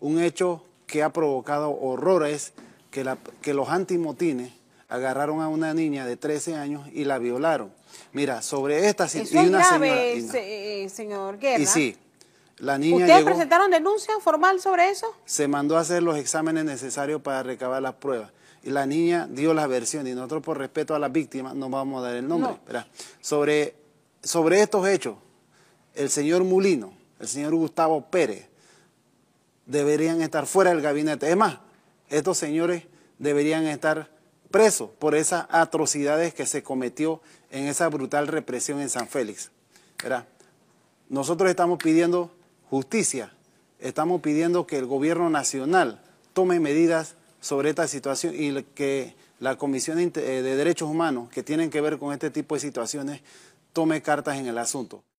Un hecho que ha provocado horrores que, la, que los antimotines agarraron a una niña de 13 años y la violaron. Mira, sobre esta situación. y una eh, señor Guerra. Y sí, la niña ¿Ustedes presentaron denuncia formal sobre eso? Se mandó a hacer los exámenes necesarios para recabar las pruebas. Y la niña dio la versión, y nosotros por respeto a las víctimas no vamos a dar el nombre. Sobre, sobre estos hechos, el señor Mulino, el señor Gustavo Pérez, deberían estar fuera del gabinete. Es más, estos señores deberían estar presos por esas atrocidades que se cometió en esa brutal represión en San Félix. Nosotros estamos pidiendo justicia, estamos pidiendo que el gobierno nacional tome medidas sobre esta situación y que la Comisión eh, de Derechos Humanos, que tienen que ver con este tipo de situaciones, tome cartas en el asunto.